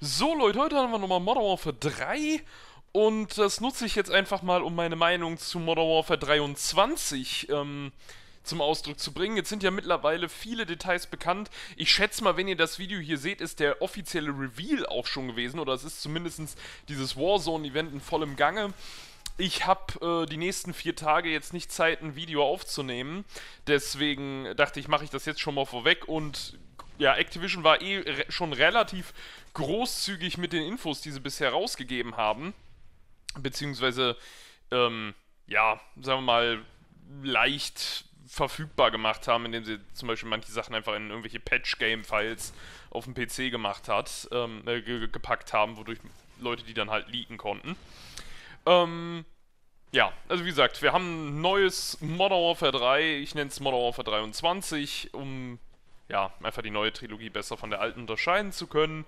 So Leute, heute haben wir nochmal Modern Warfare 3 und das nutze ich jetzt einfach mal, um meine Meinung zu Modern Warfare 23 ähm, zum Ausdruck zu bringen. Jetzt sind ja mittlerweile viele Details bekannt. Ich schätze mal, wenn ihr das Video hier seht, ist der offizielle Reveal auch schon gewesen oder es ist zumindest dieses Warzone-Event in vollem Gange. Ich habe äh, die nächsten vier Tage jetzt nicht Zeit, ein Video aufzunehmen. Deswegen dachte ich, mache ich das jetzt schon mal vorweg und ja, Activision war eh re schon relativ großzügig mit den Infos, die sie bisher rausgegeben haben. Beziehungsweise, ähm, ja, sagen wir mal, leicht verfügbar gemacht haben, indem sie zum Beispiel manche Sachen einfach in irgendwelche Patch-Game-Files auf dem PC gemacht hat, ähm, äh, ge gepackt haben, wodurch Leute die dann halt leaken konnten. Ähm, ja, also wie gesagt, wir haben ein neues Modern Warfare 3, ich nenne es Modern Warfare 23, um ja, einfach die neue Trilogie besser von der alten unterscheiden zu können.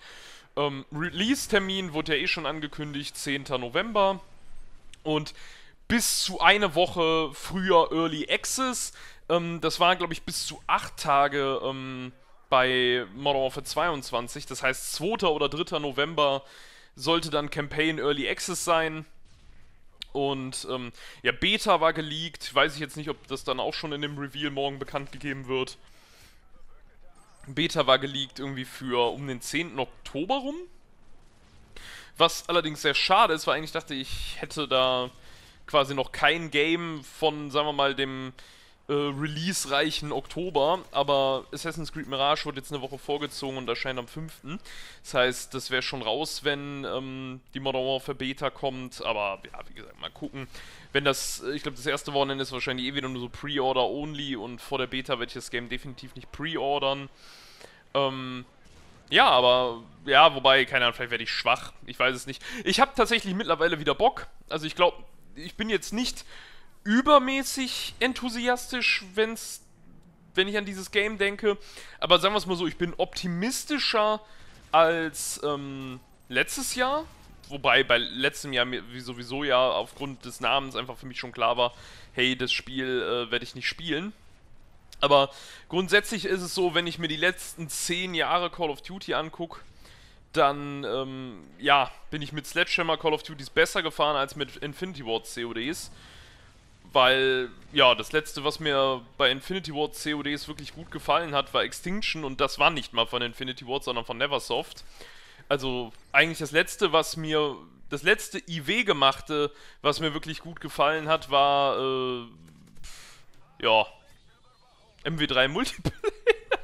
Ähm, Release-Termin wurde ja eh schon angekündigt, 10. November. Und bis zu eine Woche früher Early Access. Ähm, das waren, glaube ich, bis zu acht Tage ähm, bei Modern Warfare 22. Das heißt, 2. oder 3. November sollte dann Campaign Early Access sein. Und ähm, ja, Beta war geleakt. Weiß ich jetzt nicht, ob das dann auch schon in dem Reveal morgen bekannt gegeben wird. Beta war geleakt irgendwie für um den 10. Oktober rum. Was allerdings sehr schade ist, weil eigentlich dachte ich, hätte da quasi noch kein Game von, sagen wir mal, dem äh, release-reichen Oktober, aber Assassin's Creed Mirage wird jetzt eine Woche vorgezogen und erscheint am 5. Das heißt, das wäre schon raus, wenn ähm, die Modern Warfare Beta kommt, aber ja, wie gesagt, mal gucken. Wenn das, äh, ich glaube, das erste Wochenende ist wahrscheinlich eh wieder nur so Pre-Order only und vor der Beta werde ich das Game definitiv nicht pre-ordern. Ähm, ja, aber, ja, wobei, keine Ahnung, vielleicht werde ich schwach, ich weiß es nicht. Ich habe tatsächlich mittlerweile wieder Bock, also ich glaube, ich bin jetzt nicht übermäßig enthusiastisch, wenn's, wenn ich an dieses Game denke. Aber sagen wir es mal so, ich bin optimistischer als ähm, letztes Jahr. Wobei bei letztem Jahr sowieso ja aufgrund des Namens einfach für mich schon klar war, hey, das Spiel äh, werde ich nicht spielen. Aber grundsätzlich ist es so, wenn ich mir die letzten zehn Jahre Call of Duty angucke, dann ähm, ja, bin ich mit Sledgehammer Call of Duties besser gefahren als mit Infinity Ward CODs weil ja, das letzte, was mir bei Infinity Ward CODs wirklich gut gefallen hat, war Extinction und das war nicht mal von Infinity Ward, sondern von Neversoft. Also eigentlich das letzte, was mir, das letzte IW gemachte, was mir wirklich gut gefallen hat, war, äh, ja, MW3 Multiplayer.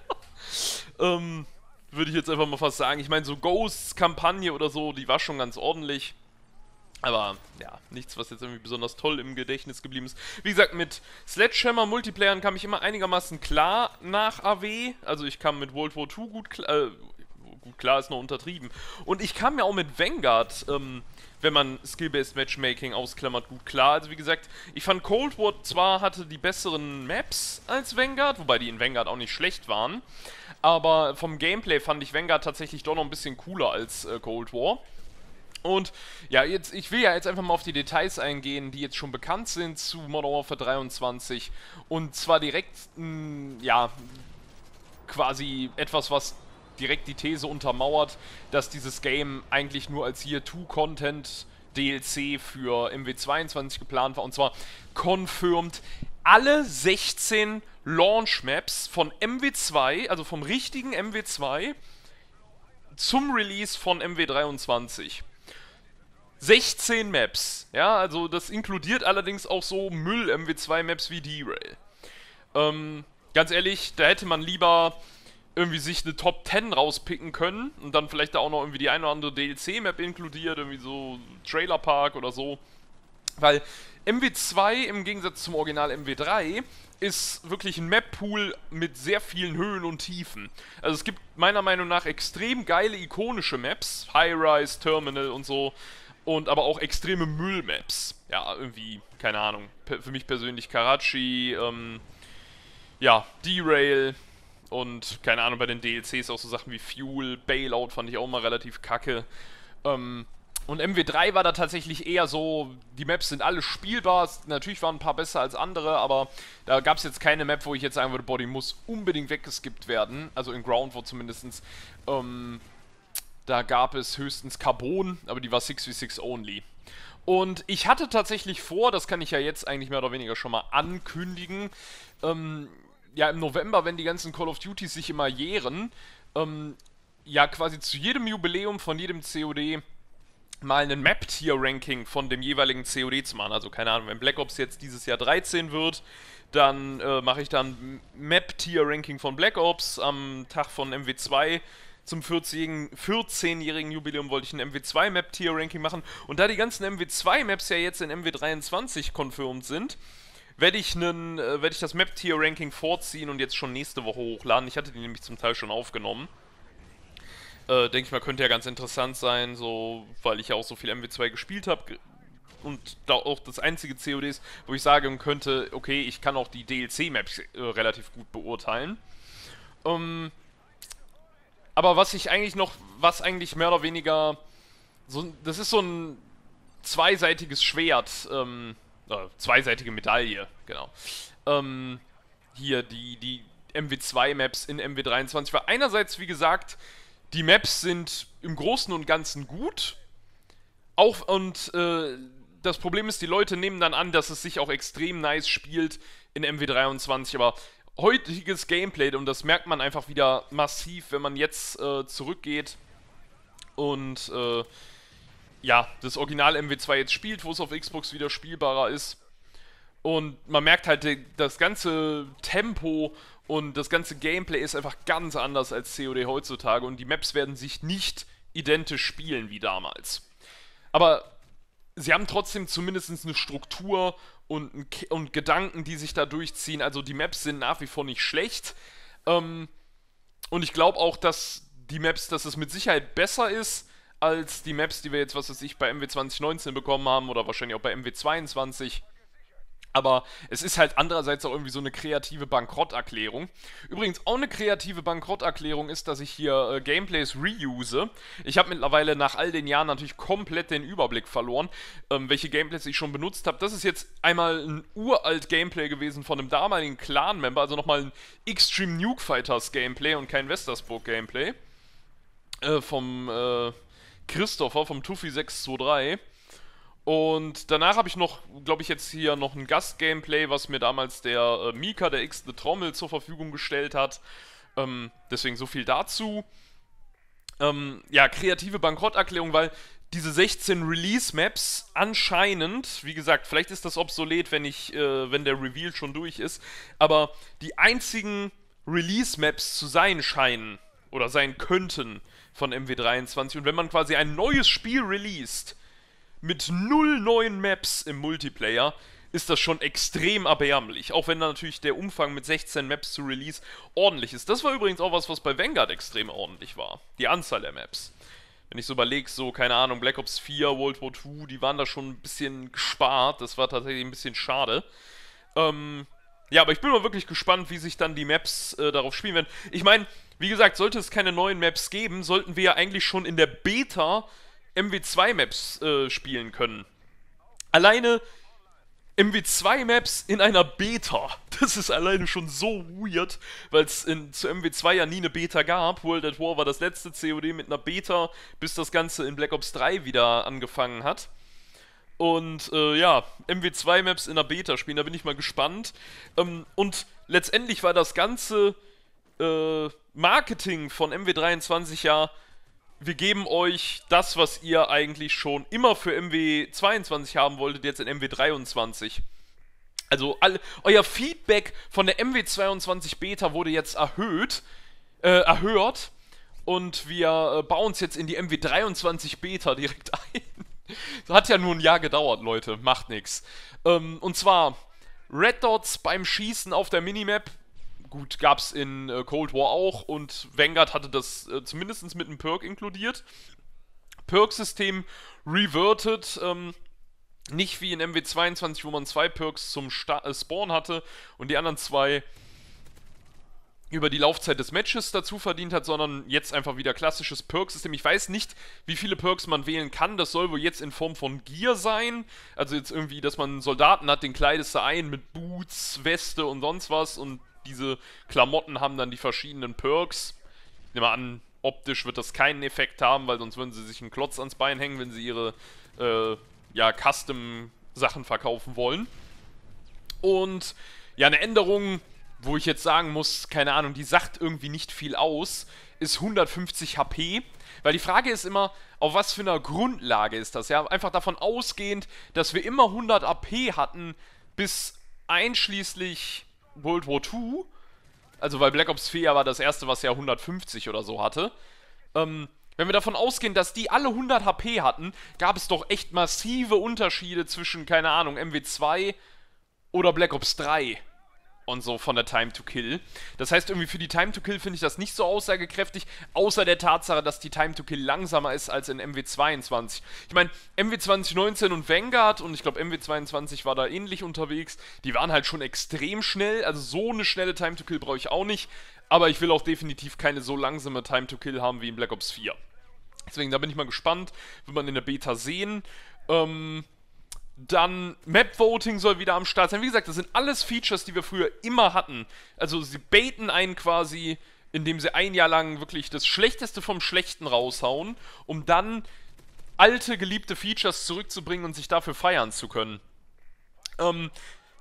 ähm, würde ich jetzt einfach mal fast sagen. Ich meine, so Ghosts-Kampagne oder so, die war schon ganz ordentlich. Aber ja, nichts, was jetzt irgendwie besonders toll im Gedächtnis geblieben ist. Wie gesagt, mit Sledgehammer Multiplayern kam ich immer einigermaßen klar nach AW. Also ich kam mit World War II gut klar. Äh, gut klar ist noch untertrieben. Und ich kam ja auch mit Vanguard, ähm, wenn man Skill-Based Matchmaking ausklammert, gut klar. Also wie gesagt, ich fand Cold War zwar hatte die besseren Maps als Vanguard, wobei die in Vanguard auch nicht schlecht waren. Aber vom Gameplay fand ich Vanguard tatsächlich doch noch ein bisschen cooler als äh, Cold War. Und ja, jetzt, ich will ja jetzt einfach mal auf die Details eingehen, die jetzt schon bekannt sind zu Modern Warfare 23. Und zwar direkt, mh, hm, ja, quasi etwas, was direkt die These untermauert, dass dieses Game eigentlich nur als Year-2-Content DLC für MW22 geplant war. Und zwar confirmed alle 16 Launch-Maps von MW2, also vom richtigen MW2, zum Release von MW23. 16 Maps. Ja, also das inkludiert allerdings auch so Müll-MW2-Maps wie D-Rail. Ähm, ganz ehrlich, da hätte man lieber irgendwie sich eine Top 10 rauspicken können und dann vielleicht da auch noch irgendwie die eine oder andere DLC-Map inkludiert, irgendwie so Trailer Park oder so. Weil MW2 im Gegensatz zum Original MW3 ist wirklich ein Map-Pool mit sehr vielen Höhen und Tiefen. Also es gibt meiner Meinung nach extrem geile ikonische Maps, High-Rise, Terminal und so, und aber auch extreme Müllmaps. Ja, irgendwie, keine Ahnung. Für mich persönlich Karachi, ähm, ja, Derail und keine Ahnung, bei den DLCs auch so Sachen wie Fuel, Bailout fand ich auch mal relativ kacke. Ähm, und MW3 war da tatsächlich eher so, die Maps sind alle spielbar, natürlich waren ein paar besser als andere, aber da gab es jetzt keine Map, wo ich jetzt sagen würde, Body muss unbedingt weggeskippt werden, also in Ground War zumindest. Ähm, da gab es höchstens Carbon, aber die war 6v6 only. Und ich hatte tatsächlich vor, das kann ich ja jetzt eigentlich mehr oder weniger schon mal ankündigen, ähm, ja im November, wenn die ganzen Call of Duty sich immer jähren, ähm, ja quasi zu jedem Jubiläum von jedem COD mal einen Map-Tier-Ranking von dem jeweiligen COD zu machen. Also keine Ahnung, wenn Black Ops jetzt dieses Jahr 13 wird, dann äh, mache ich dann Map-Tier-Ranking von Black Ops am Tag von MW2 zum 14-jährigen 14 Jubiläum wollte ich ein MW2-Map-Tier-Ranking machen. Und da die ganzen MW2-Maps ja jetzt in MW23 confirmed sind, werde ich, einen, äh, werd ich das Map-Tier-Ranking vorziehen und jetzt schon nächste Woche hochladen. Ich hatte die nämlich zum Teil schon aufgenommen. Äh, Denke ich mal, könnte ja ganz interessant sein, so, weil ich ja auch so viel MW2 gespielt habe und da auch das einzige COD ist, wo ich sagen könnte, okay, ich kann auch die DLC-Maps äh, relativ gut beurteilen. Ähm, aber was ich eigentlich noch, was eigentlich mehr oder weniger, so, das ist so ein zweiseitiges Schwert, ähm, äh, zweiseitige Medaille, genau. Ähm, hier die, die MW2-Maps in MW23, weil einerseits, wie gesagt, die Maps sind im Großen und Ganzen gut, auch und äh, das Problem ist, die Leute nehmen dann an, dass es sich auch extrem nice spielt in MW23, aber heutiges Gameplay und das merkt man einfach wieder massiv, wenn man jetzt äh, zurückgeht und äh, ja, das Original MW2 jetzt spielt, wo es auf Xbox wieder spielbarer ist. Und man merkt halt, das ganze Tempo und das ganze Gameplay ist einfach ganz anders als COD heutzutage und die Maps werden sich nicht identisch spielen wie damals. Aber sie haben trotzdem zumindest eine Struktur und, und Gedanken, die sich da durchziehen. Also die Maps sind nach wie vor nicht schlecht. Ähm, und ich glaube auch, dass die Maps, dass es mit Sicherheit besser ist als die Maps, die wir jetzt, was weiß ich, bei MW 2019 bekommen haben oder wahrscheinlich auch bei MW 22. Aber es ist halt andererseits auch irgendwie so eine kreative Bankrotterklärung. Übrigens auch eine kreative Bankrotterklärung ist, dass ich hier äh, Gameplays reuse. Ich habe mittlerweile nach all den Jahren natürlich komplett den Überblick verloren, ähm, welche Gameplays ich schon benutzt habe. Das ist jetzt einmal ein uralt Gameplay gewesen von einem damaligen Clan-Member, also nochmal ein Extreme Nuke Fighters Gameplay und kein Westersburg Gameplay. Äh, vom äh, Christopher vom Tuffy 623 und danach habe ich noch, glaube ich, jetzt hier noch ein Gast-Gameplay, was mir damals der äh, Mika, der X The Trommel, zur Verfügung gestellt hat. Ähm, deswegen so viel dazu. Ähm, ja, kreative Bankrotterklärung, weil diese 16 Release-Maps anscheinend, wie gesagt, vielleicht ist das obsolet, wenn ich, äh, wenn der Reveal schon durch ist, aber die einzigen Release-Maps zu sein scheinen oder sein könnten von MW23. Und wenn man quasi ein neues Spiel released, mit null neuen Maps im Multiplayer ist das schon extrem erbärmlich. Auch wenn da natürlich der Umfang mit 16 Maps zu Release ordentlich ist. Das war übrigens auch was, was bei Vanguard extrem ordentlich war. Die Anzahl der Maps. Wenn ich so überlege, so, keine Ahnung, Black Ops 4, World War 2, die waren da schon ein bisschen gespart. Das war tatsächlich ein bisschen schade. Ähm, ja, aber ich bin mal wirklich gespannt, wie sich dann die Maps äh, darauf spielen werden. Ich meine, wie gesagt, sollte es keine neuen Maps geben, sollten wir ja eigentlich schon in der Beta MW2-Maps äh, spielen können. Alleine MW2-Maps in einer Beta. Das ist alleine schon so weird, weil es zu MW2 ja nie eine Beta gab. World at War war das letzte COD mit einer Beta, bis das Ganze in Black Ops 3 wieder angefangen hat. Und äh, ja, MW2-Maps in einer Beta spielen, da bin ich mal gespannt. Ähm, und letztendlich war das ganze äh, Marketing von MW23 ja wir geben euch das, was ihr eigentlich schon immer für MW22 haben wolltet, jetzt in MW23. Also all, euer Feedback von der MW22 Beta wurde jetzt erhöht, äh, erhört und wir äh, bauen es jetzt in die MW23 Beta direkt ein. Hat ja nur ein Jahr gedauert, Leute, macht nichts. Ähm, und zwar Red Dots beim Schießen auf der Minimap gut, gab es in äh, Cold War auch und Vanguard hatte das äh, zumindest mit einem Perk inkludiert. Perk-System reverted, ähm, nicht wie in MW22, wo man zwei Perks zum Sta äh, Spawn hatte und die anderen zwei über die Laufzeit des Matches dazu verdient hat, sondern jetzt einfach wieder klassisches Perk-System. Ich weiß nicht, wie viele Perks man wählen kann. Das soll wohl jetzt in Form von Gear sein. Also jetzt irgendwie, dass man Soldaten hat, den kleidest du ein mit Boots, Weste und sonst was und diese Klamotten haben dann die verschiedenen Perks. Ich nehme an, optisch wird das keinen Effekt haben, weil sonst würden sie sich einen Klotz ans Bein hängen, wenn sie ihre äh, ja, Custom-Sachen verkaufen wollen. Und ja, eine Änderung, wo ich jetzt sagen muss, keine Ahnung, die sagt irgendwie nicht viel aus, ist 150 HP. Weil die Frage ist immer, auf was für einer Grundlage ist das? Ja, einfach davon ausgehend, dass wir immer 100 AP hatten, bis einschließlich World War II, also weil Black Ops 4 ja war das erste, was ja 150 oder so hatte, ähm, wenn wir davon ausgehen, dass die alle 100 HP hatten, gab es doch echt massive Unterschiede zwischen, keine Ahnung, MW2 oder Black Ops 3 und so von der Time to Kill. Das heißt, irgendwie für die Time to Kill finde ich das nicht so aussagekräftig, außer der Tatsache, dass die Time to Kill langsamer ist als in MW22. Ich meine, MW2019 und Vanguard und ich glaube MW22 war da ähnlich unterwegs, die waren halt schon extrem schnell, also so eine schnelle Time to Kill brauche ich auch nicht, aber ich will auch definitiv keine so langsame Time to Kill haben wie in Black Ops 4. Deswegen, da bin ich mal gespannt, wird man in der Beta sehen. Ähm, dann Map Voting soll wieder am Start sein. Wie gesagt, das sind alles Features, die wir früher immer hatten. Also sie baiten einen quasi, indem sie ein Jahr lang wirklich das Schlechteste vom Schlechten raushauen, um dann alte geliebte Features zurückzubringen und sich dafür feiern zu können. Ähm,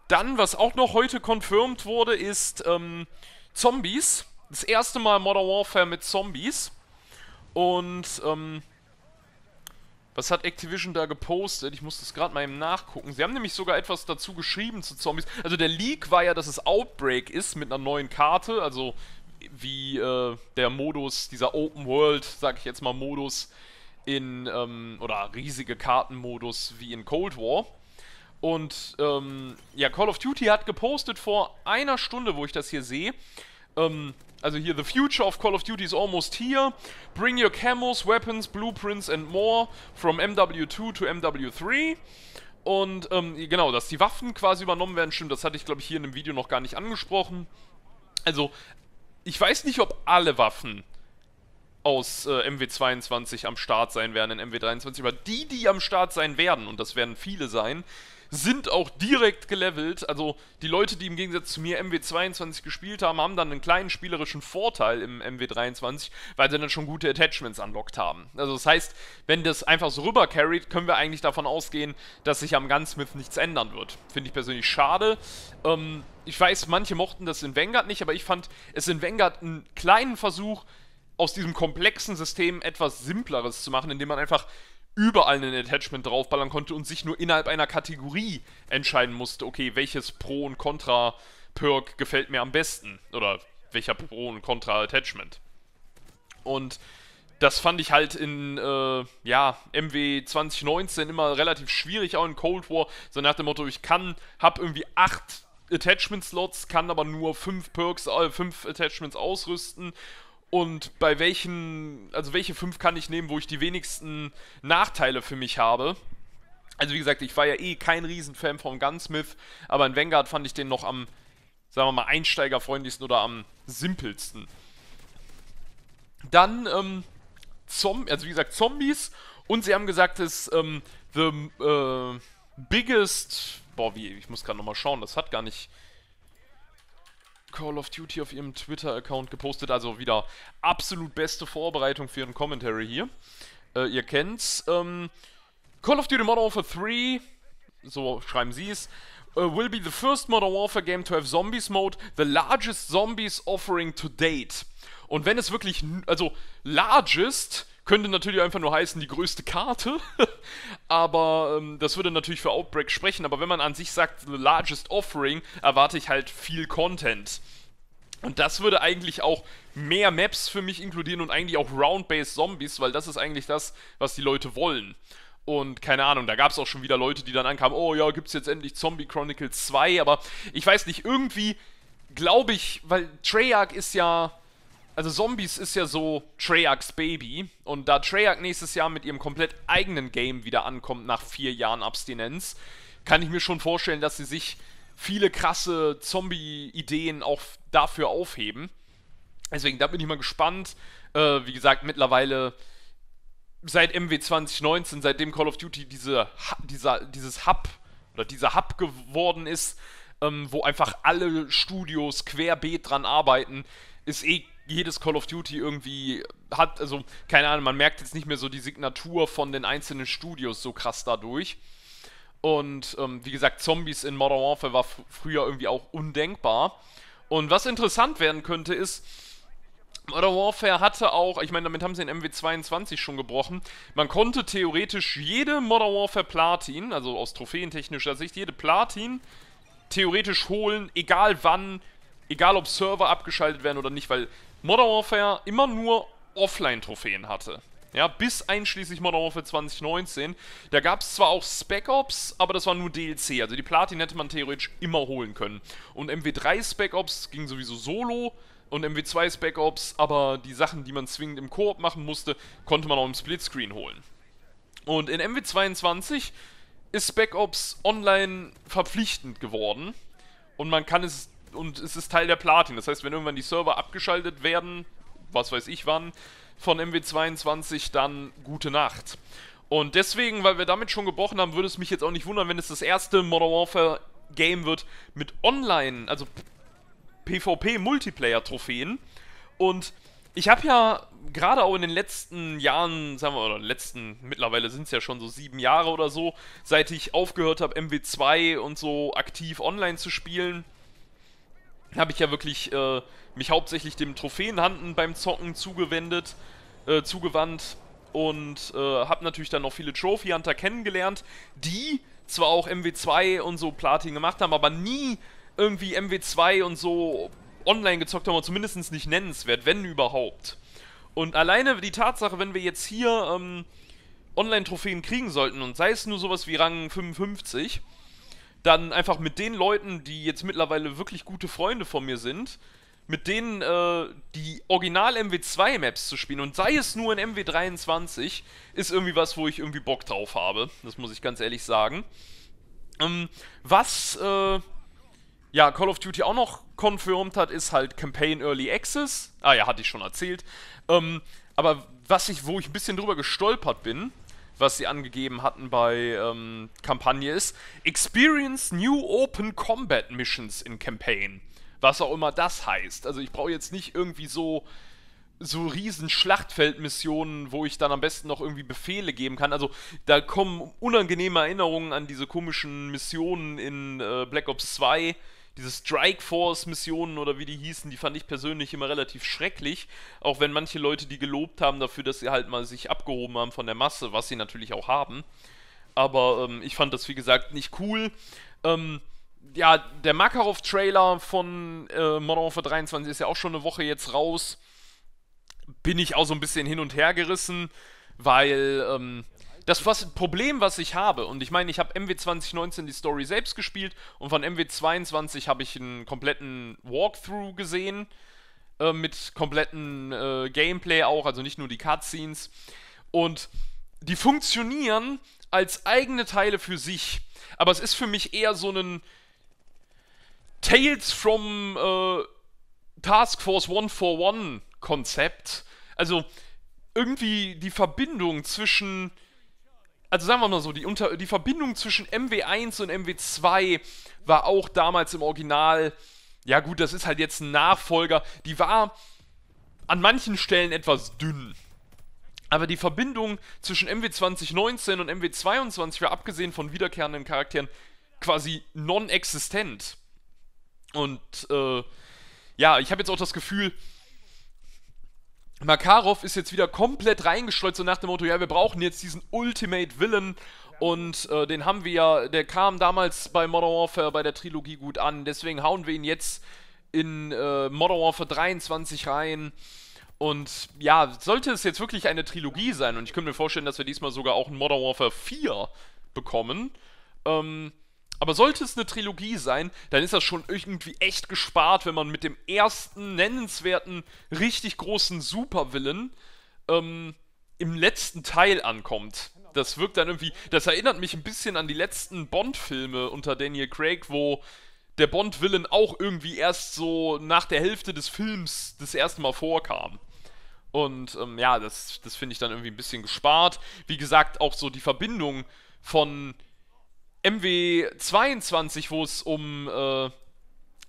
dann, was auch noch heute confirmed wurde, ist ähm, Zombies. Das erste Mal Modern Warfare mit Zombies. Und ähm, was hat Activision da gepostet? Ich muss das gerade mal eben nachgucken. Sie haben nämlich sogar etwas dazu geschrieben zu Zombies. Also der Leak war ja, dass es Outbreak ist mit einer neuen Karte. Also wie äh, der Modus, dieser Open World, sag ich jetzt mal, Modus in, ähm, oder riesige Kartenmodus wie in Cold War. Und ähm, ja, Call of Duty hat gepostet vor einer Stunde, wo ich das hier sehe. Ähm, also hier, the future of Call of Duty is almost here. Bring your camos, weapons, blueprints and more from MW2 to MW3. Und ähm, genau, dass die Waffen quasi übernommen werden, stimmt, das hatte ich, glaube ich, hier in dem Video noch gar nicht angesprochen. Also, ich weiß nicht, ob alle Waffen aus äh, MW22 am Start sein werden in MW23, aber die, die am Start sein werden, und das werden viele sein, sind auch direkt gelevelt. Also die Leute, die im Gegensatz zu mir MW22 gespielt haben, haben dann einen kleinen spielerischen Vorteil im MW23, weil sie dann schon gute Attachments unlocked haben. Also das heißt, wenn das einfach so rüber carried, können wir eigentlich davon ausgehen, dass sich am Gunsmith nichts ändern wird. Finde ich persönlich schade. Ähm, ich weiß, manche mochten das in Vanguard nicht, aber ich fand es in Vanguard einen kleinen Versuch, aus diesem komplexen System etwas Simpleres zu machen, indem man einfach überall ein Attachment draufballern konnte und sich nur innerhalb einer Kategorie entscheiden musste, okay, welches Pro- und Contra-Perk gefällt mir am besten oder welcher Pro- und Contra-Attachment. Und das fand ich halt in, äh, ja, MW 2019 immer relativ schwierig, auch in Cold War, so nach dem Motto, ich kann, hab irgendwie acht Attachment-Slots, kann aber nur fünf Perks, äh, fünf Attachments ausrüsten und bei welchen, also welche fünf kann ich nehmen, wo ich die wenigsten Nachteile für mich habe. Also wie gesagt, ich war ja eh kein Riesenfan von Gunsmith, aber in Vanguard fand ich den noch am, sagen wir mal, einsteigerfreundlichsten oder am simpelsten. Dann, ähm, Zom also wie gesagt, Zombies und sie haben gesagt, es, ähm, the äh, biggest, boah, wie, ich muss gerade nochmal schauen, das hat gar nicht, Call of Duty auf ihrem Twitter-Account gepostet. Also wieder absolut beste Vorbereitung für ihren Commentary hier. Äh, ihr kennt's. Ähm, Call of Duty Modern Warfare 3, so schreiben sie es, uh, will be the first Modern Warfare game to have Zombies Mode, the largest Zombies offering to date. Und wenn es wirklich, also largest, könnte natürlich einfach nur heißen, die größte Karte. aber ähm, das würde natürlich für Outbreak sprechen. Aber wenn man an sich sagt, the largest offering, erwarte ich halt viel Content. Und das würde eigentlich auch mehr Maps für mich inkludieren und eigentlich auch Round-Based Zombies, weil das ist eigentlich das, was die Leute wollen. Und keine Ahnung, da gab es auch schon wieder Leute, die dann ankamen, oh ja, gibt's jetzt endlich Zombie Chronicles 2, aber ich weiß nicht, irgendwie glaube ich, weil Treyarch ist ja also Zombies ist ja so Treyarchs Baby und da Treyarch nächstes Jahr mit ihrem komplett eigenen Game wieder ankommt nach vier Jahren Abstinenz, kann ich mir schon vorstellen, dass sie sich viele krasse Zombie-Ideen auch dafür aufheben. Deswegen, da bin ich mal gespannt. Äh, wie gesagt, mittlerweile seit MW 2019, seitdem Call of Duty diese, dieser, dieses Hub oder dieser Hub geworden ist, ähm, wo einfach alle Studios querbeet dran arbeiten, ist eh jedes Call of Duty irgendwie hat, also keine Ahnung, man merkt jetzt nicht mehr so die Signatur von den einzelnen Studios so krass dadurch. Und ähm, wie gesagt, Zombies in Modern Warfare war früher irgendwie auch undenkbar. Und was interessant werden könnte, ist, Modern Warfare hatte auch, ich meine, damit haben sie den MW22 schon gebrochen, man konnte theoretisch jede Modern Warfare Platin, also aus trophäentechnischer Sicht, jede Platin theoretisch holen, egal wann, egal ob Server abgeschaltet werden oder nicht, weil Modern Warfare immer nur Offline-Trophäen hatte. Ja, bis einschließlich Modern Warfare 2019. Da gab es zwar auch Spec Ops, aber das war nur DLC. Also die Platin hätte man theoretisch immer holen können. Und MW3 Spec Ops ging sowieso solo und MW2 Spec Ops, aber die Sachen, die man zwingend im Koop machen musste, konnte man auch im Splitscreen holen. Und in MW22 ist Spec Ops online verpflichtend geworden. Und man kann es und es ist Teil der Platin. Das heißt, wenn irgendwann die Server abgeschaltet werden, was weiß ich wann, von MW22, dann gute Nacht. Und deswegen, weil wir damit schon gebrochen haben, würde es mich jetzt auch nicht wundern, wenn es das erste Modern Warfare Game wird mit Online, also PvP-Multiplayer-Trophäen. Und ich habe ja gerade auch in den letzten Jahren, sagen wir, mal, oder letzten, mittlerweile sind es ja schon so sieben Jahre oder so, seit ich aufgehört habe, MW2 und so aktiv online zu spielen, habe ich ja wirklich äh, mich hauptsächlich dem Trophäenhanden beim Zocken zugewendet, äh, zugewandt und äh, habe natürlich dann noch viele Trophy Hunter kennengelernt, die zwar auch MW2 und so Platin gemacht haben, aber nie irgendwie MW2 und so online gezockt haben, oder zumindest nicht nennenswert, wenn überhaupt. Und alleine die Tatsache, wenn wir jetzt hier ähm, Online-Trophäen kriegen sollten und sei es nur sowas wie Rang 55, dann einfach mit den Leuten, die jetzt mittlerweile wirklich gute Freunde von mir sind, mit denen äh, die Original MW2-Maps zu spielen und sei es nur in MW23, ist irgendwie was, wo ich irgendwie Bock drauf habe. Das muss ich ganz ehrlich sagen. Ähm, was äh, ja Call of Duty auch noch confirmed hat, ist halt Campaign Early Access. Ah ja, hatte ich schon erzählt. Ähm, aber was ich, wo ich ein bisschen drüber gestolpert bin, was sie angegeben hatten bei ähm, Kampagne ist. Experience New Open Combat Missions in Campaign. Was auch immer das heißt. Also ich brauche jetzt nicht irgendwie so so riesen Schlachtfeldmissionen, wo ich dann am besten noch irgendwie Befehle geben kann. Also da kommen unangenehme Erinnerungen an diese komischen Missionen in äh, Black Ops 2, diese Strike Force Missionen oder wie die hießen, die fand ich persönlich immer relativ schrecklich, auch wenn manche Leute die gelobt haben dafür, dass sie halt mal sich abgehoben haben von der Masse, was sie natürlich auch haben. Aber ähm, ich fand das wie gesagt nicht cool. Ähm, ja, der Makarov-Trailer von äh, Modern Warfare 23 ist ja auch schon eine Woche jetzt raus. Bin ich auch so ein bisschen hin und her gerissen, weil ähm, das was Problem, was ich habe, und ich meine, ich habe MW 2019 die Story selbst gespielt und von MW 22 habe ich einen kompletten Walkthrough gesehen äh, mit kompletten äh, Gameplay auch, also nicht nur die Cutscenes. Und die funktionieren als eigene Teile für sich. Aber es ist für mich eher so ein Tales from äh, Task Force 141 Konzept. Also irgendwie die Verbindung zwischen also sagen wir mal so, die, Unter die Verbindung zwischen MW1 und MW2 war auch damals im Original, ja gut, das ist halt jetzt ein Nachfolger, die war an manchen Stellen etwas dünn. Aber die Verbindung zwischen MW2019 und MW22 war abgesehen von wiederkehrenden Charakteren quasi non-existent. Und äh, ja, ich habe jetzt auch das Gefühl, Makarov ist jetzt wieder komplett reingeschleudert, so nach dem Motto, ja, wir brauchen jetzt diesen Ultimate Villain und äh, den haben wir ja, der kam damals bei Modern Warfare bei der Trilogie gut an, deswegen hauen wir ihn jetzt in äh, Modern Warfare 23 rein. Und ja, sollte es jetzt wirklich eine Trilogie sein, und ich könnte mir vorstellen, dass wir diesmal sogar auch einen Modern Warfare 4 bekommen, ähm, aber sollte es eine Trilogie sein, dann ist das schon irgendwie echt gespart, wenn man mit dem ersten nennenswerten, richtig großen Supervillen ähm, im letzten Teil ankommt. Das wirkt dann irgendwie, das erinnert mich ein bisschen an die letzten Bond-Filme unter Daniel Craig, wo der Bond-Villain auch irgendwie erst so nach der Hälfte des Films das erste Mal vorkam. Und ähm, ja, das, das finde ich dann irgendwie ein bisschen gespart. Wie gesagt, auch so die Verbindung von MW 22, wo es um äh,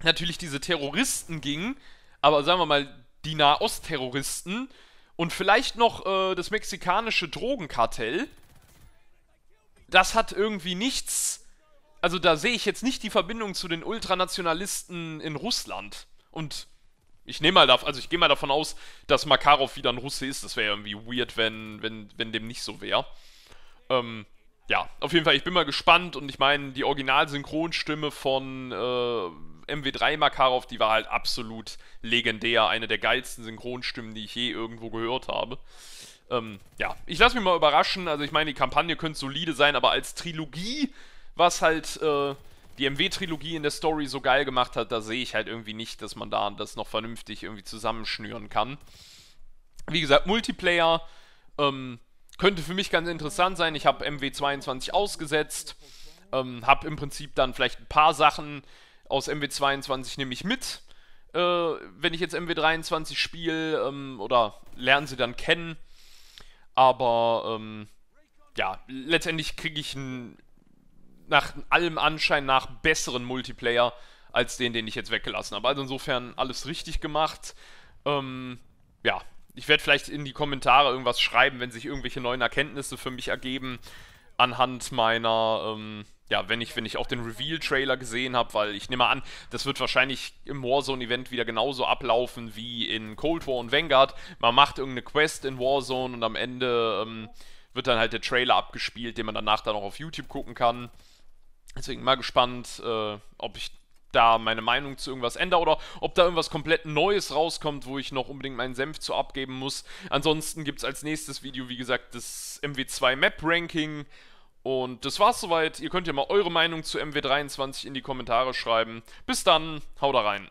natürlich diese Terroristen ging, aber sagen wir mal die Nahost-Terroristen und vielleicht noch äh, das mexikanische Drogenkartell. Das hat irgendwie nichts. Also da sehe ich jetzt nicht die Verbindung zu den Ultranationalisten in Russland. Und ich nehme mal davon, also ich gehe mal davon aus, dass Makarov wieder ein Russe ist. Das wäre irgendwie weird, wenn, wenn, wenn dem nicht so wäre. Ähm, ja, auf jeden Fall, ich bin mal gespannt und ich meine, die Originalsynchronstimme von äh, MW3 Makarov, die war halt absolut legendär, eine der geilsten Synchronstimmen, die ich je irgendwo gehört habe. Ähm, ja, ich lasse mich mal überraschen, also ich meine, die Kampagne könnte solide sein, aber als Trilogie, was halt äh, die MW-Trilogie in der Story so geil gemacht hat, da sehe ich halt irgendwie nicht, dass man da das noch vernünftig irgendwie zusammenschnüren kann. Wie gesagt, Multiplayer, ähm, könnte für mich ganz interessant sein. Ich habe MW22 ausgesetzt, ähm, habe im Prinzip dann vielleicht ein paar Sachen aus MW22 nehme mit, äh, wenn ich jetzt MW23 spiele ähm, oder lerne sie dann kennen. Aber ähm, ja, letztendlich kriege ich einen, nach allem Anschein nach besseren Multiplayer als den, den ich jetzt weggelassen habe. Also insofern alles richtig gemacht. Ähm, ja, ich werde vielleicht in die Kommentare irgendwas schreiben, wenn sich irgendwelche neuen Erkenntnisse für mich ergeben anhand meiner, ähm, ja, wenn ich, wenn ich auch den Reveal-Trailer gesehen habe, weil ich nehme an, das wird wahrscheinlich im Warzone-Event wieder genauso ablaufen wie in Cold War und Vanguard. Man macht irgendeine Quest in Warzone und am Ende ähm, wird dann halt der Trailer abgespielt, den man danach dann auch auf YouTube gucken kann. Deswegen mal gespannt, äh, ob ich da meine Meinung zu irgendwas ändere oder ob da irgendwas komplett Neues rauskommt, wo ich noch unbedingt meinen Senf zu abgeben muss. Ansonsten gibt es als nächstes Video, wie gesagt, das MW2 Map Ranking. Und das war's soweit. Ihr könnt ja mal eure Meinung zu MW23 in die Kommentare schreiben. Bis dann, haut rein.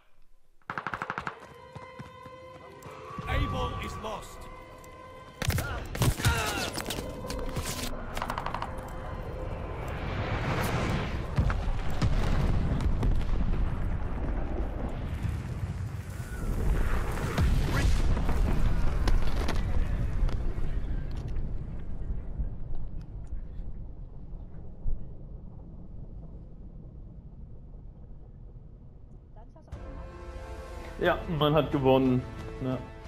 Able is lost. Ja, man hat gewonnen. Ja.